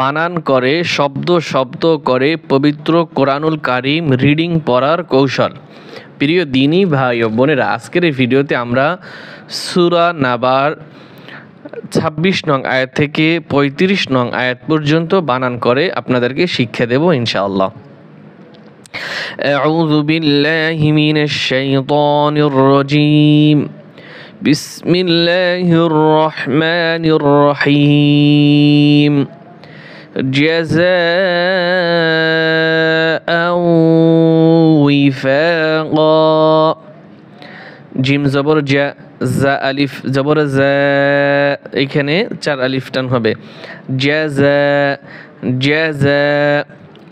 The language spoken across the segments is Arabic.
বানান করে শব্দ শব্দ করে পবিত্র কোরআনুল কারিম রিডিং পড়ার কৌশল প্রিয় দিনই ভাই ও বোনেরা আজকের এই ভিডিওতে আমরা সুরা নাবার ছাব্বিশ নং আয়াত থেকে ৩৫ নং আয়াত পর্যন্ত বানান করে আপনাদেরকে শিক্ষা দেব ইনশাআল্লাহ أعوذ بالله من الشيطان الرجيم بسم الله الرحمن الرحيم جزاء وفاقا জিম জবর জা জা আলিফ জবর জা এখানে চার আলিফ টান হবে জা জা জা জা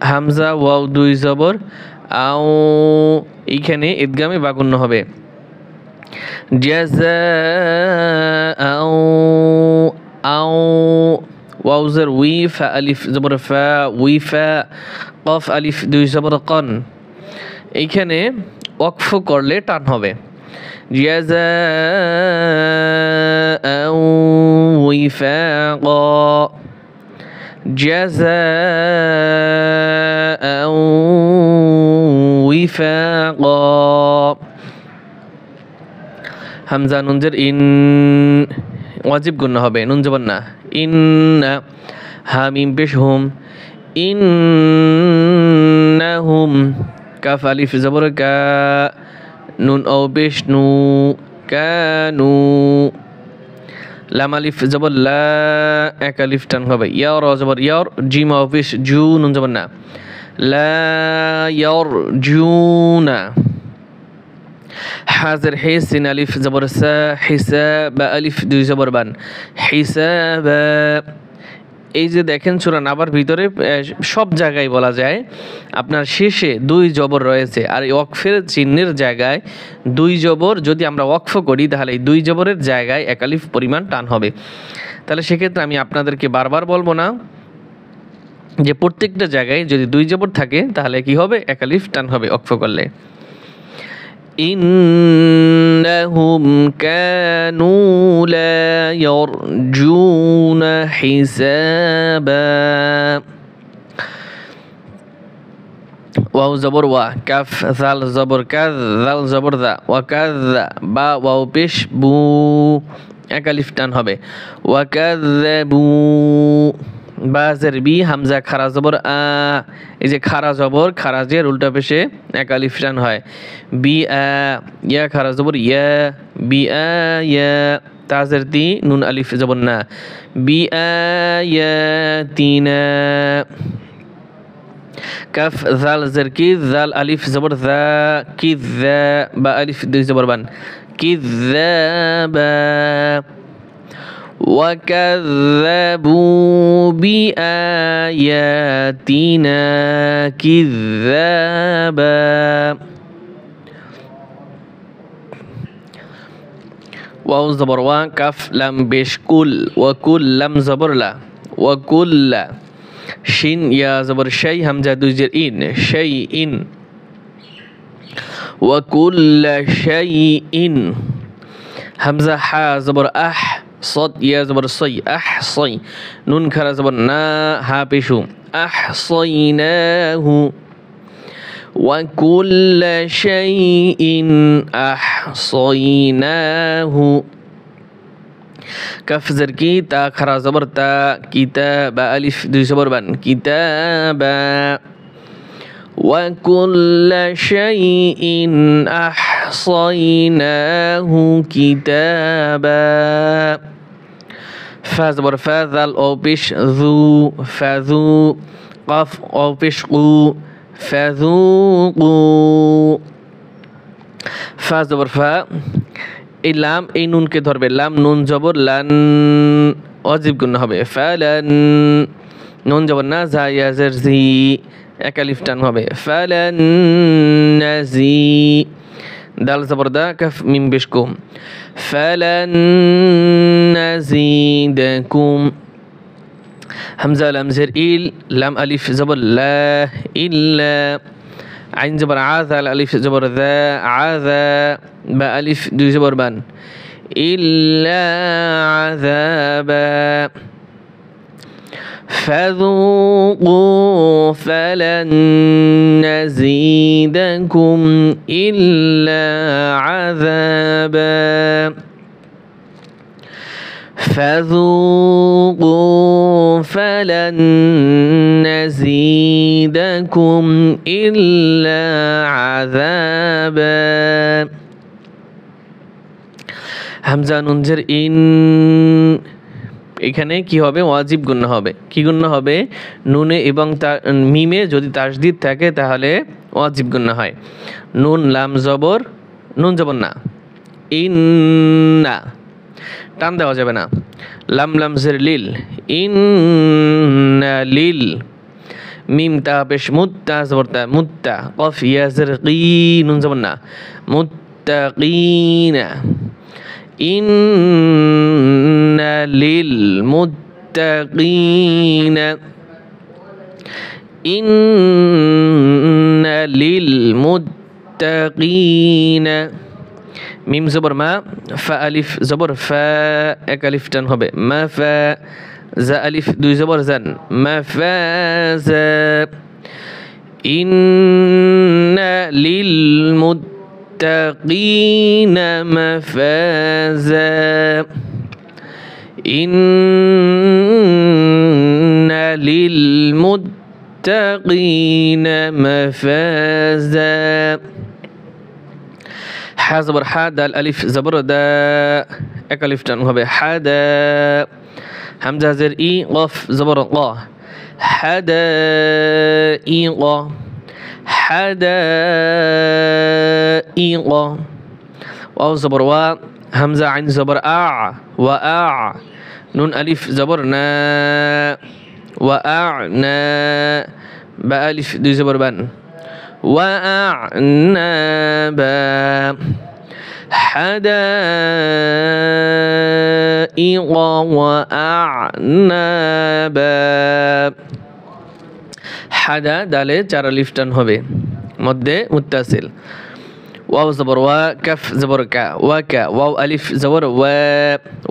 হামজা ওয়াও দুই জবর আও এইখানে ঈদগামে বাগুন্য হবে জা জা আও আও ওয়াউজের উই ফা আলিফ জবর ফা উই ফা কফ আলিফ দুই জবর কন এইখানে ওয়াকফ করলে টান হবে হামজা নুনজের ইন ওয়াজিব গুণ্য হবে নুন জবান না ইন হামিম পেশ হুম ইন না হুম কাফ আলিফ জবর কা নুন ও পেশ নু কানু লাম আলিফ জবর লা এক আলিফ টান হবে ইয়ার জবর ইয়ার জিম অফিস জু নুন জবর না লা ইয়ার জুনা হাজের হে সিন আলিফ জবর সা বা আলিফ দুই জবর বান হিসা এই যে দেখেন চুরান আবার ভিতরে সব জায়গায় বলা যায় আপনার শেষে দুই জবর রয়েছে আর এই অকফের চিহ্নের জায়গায় দুই জবর যদি আমরা অকফ করি তাহলে এই দুই জবরের জায়গায় একালিফ পরিমাণ টান হবে তাহলে সেক্ষেত্রে আমি আপনাদেরকে বারবার বলবো না যে প্রত্যেকটা জায়গায় যদি দুই জবর থাকে তাহলে কি হবে একালিফ টান হবে অক্ষ করলে إنهم كانوا لا يرجون حسابا واو زبر وا كف ذال زبر كذ ذال زبر ذا وكذ با واو بيش بو এক আলিফ টান বাজের বি হামজা খারা জবর আ এই যে খারা জবর যে উল্টা পেশে এক আলিফান হয় বি ইয়া খারা জবর ইয়া বি আ তাজের তি নুন আলিফ জবর না বি আ তিনা কাফ জাল জের কি জাল আলিফ জবর জা কি জা বা আলিফ দুই জবর বান কি জা বা وكذبوا بآياتنا كذابا واو زبر وان كف لم بش كل وكل لم زبر لا وكل شين يا زبر شيء هم دوجر إن شيء إن وكل شيء همزة حا زبر أح صد يا زبر صي أحصي نون كرا زبر نا هابشو أحصيناه وكل شيء أحصيناه كف زر کی تا خرا زبر تا کتاب الف دو زبر بن كتابا وكل شيء أحصيناه كتابا ফ্যা জবর ফ্যা জাল জু ফ্যাজু কফ অপিস কু ফ্যাজু কু ফ্যা জবর ফ্যা এই লাম এই নুনকে ধরবে লাম নুন জবর লান অজীব গুণ হবে ফ্যালান নুন জবর না জায়াজের জি একালিফ টান হবে ফ্যালান জি ده الزبر ده كف من بشكم فلن نزيدكم همزة لام زر إل لام ألف زبر لا إلا عين زبر عاذا الألف زبر ذا عاذا با ألف دو زبر بان إلا عذابا فذوقوا فلن نزيدكم إلا عذابا فذوقوا فلن نزيدكم إلا عذابا همزة ننجر إن এখানে কি হবে ওয়াজিব গুণ্য হবে কি গুণ্য হবে নুনে এবং তার মিমে যদি তাসদিদ থাকে তাহলে ওয়াজিব গুণ্য হয় নুন লাম জবর নুন জবর না ইন্না টান দেওয়া যাবে না লাম জের লিল ইন্না লিল মিম তা পেশ মুত্তা জবর তা মুত্তা কফ ইয়াজের কি নুন জবর না মুত্তা কিনা إن للمتقين إن للمتقين ميم زبر ما فألف زبر فا أكلف تنهب ما فا زا ألف دو زبر زن ما فا زا إن للمتقين للمتقين مفازا إن للمتقين مفازا حزبر حادا الألف زبر دا أكلف تنوها بحادا همزة زر إي قف زبر الله حدا إي قف حدائق واو زبر و همزة عين زبر أع وأع نون ألف زبر نا وأعنا بألف دي زبر بن وأعنابا حدائق وأعنابا হাদা দালে لفتن هو بي মধ্যে মুত্তাসিল واو زبر وا كف زبر كا وكا واو ألف زبر و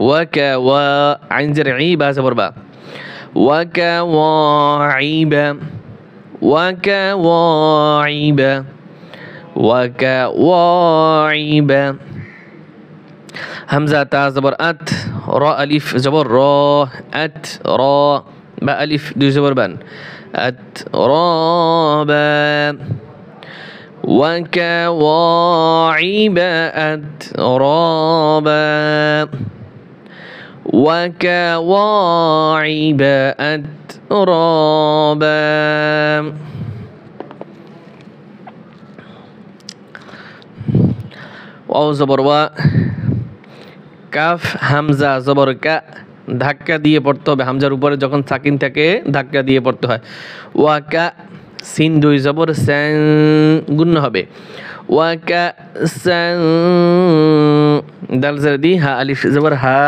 وكا و عين زرعي با زبر با وكا وعيبا وكا وعيبا وكا وعيبا همزة تا زبر أت را ألف زبر را أت را با ألف دو زبر بان أترابا وكواعب أترابا وكواعب أترابا واو زبر و كاف همزة زبر كأ ধাক্কা দিয়ে পড়তে হবে হামজার উপরে যখন সাকিন থাকে ধাক্কা দিয়ে পড়তে হয় ওয়াকা সিন দুই জবর স্যান গুণ্য হবে ওয়াকা স্যান দাল জার দি হা আলিফ জবর হা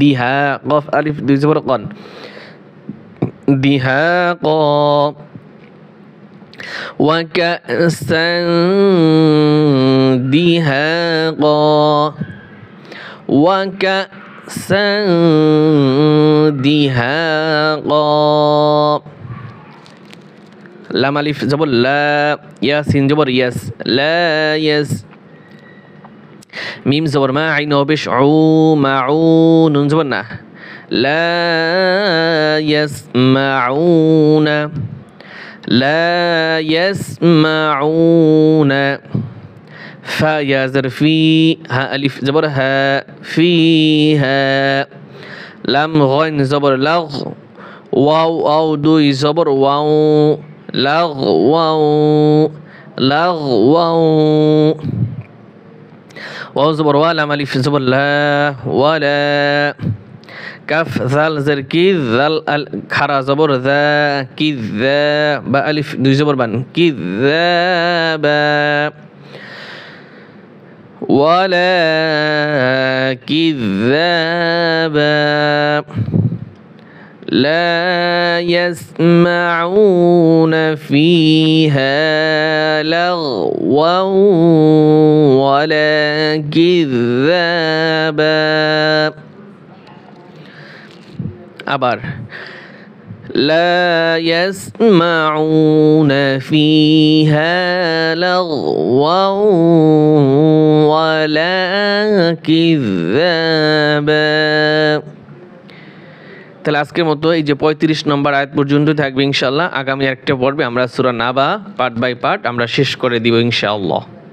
দি হা কফ আলিফ দুই জবর কন দি হা ক দিহা ক ওয়াকা بأسا دهاقا لام ألف جبر لا ياسين جبر يس لا يس ميم زبر ما عين وبش عو معون زبرنا لا يسمعون لا يسمعون فا يا زر في ها ألف زبر ها فيها لام غين زبر لغ واو أو دوي زبر واو لغ واو لغ واو واو زبر ولا الف زبر لا ولا كف ذال زر كي ذال خرا زبر ذا كذا بألف دو زبر بان كذابا ولا كذابا لا يسمعون فيها لغوا ولا كذابا আবার لا يسمعون فيها لغوا ولا كذابا তাহলে আজকের মতো এই যে পঁয়ত্রিশ নম্বর আয়াত পর্যন্ত থাকবে ইনশাল্লাহ আগামী একটা পর্বে আমরা সুরা নাবা পার্ট বাই পার্ট আমরা শেষ করে দিব ইনশাআল্লাহ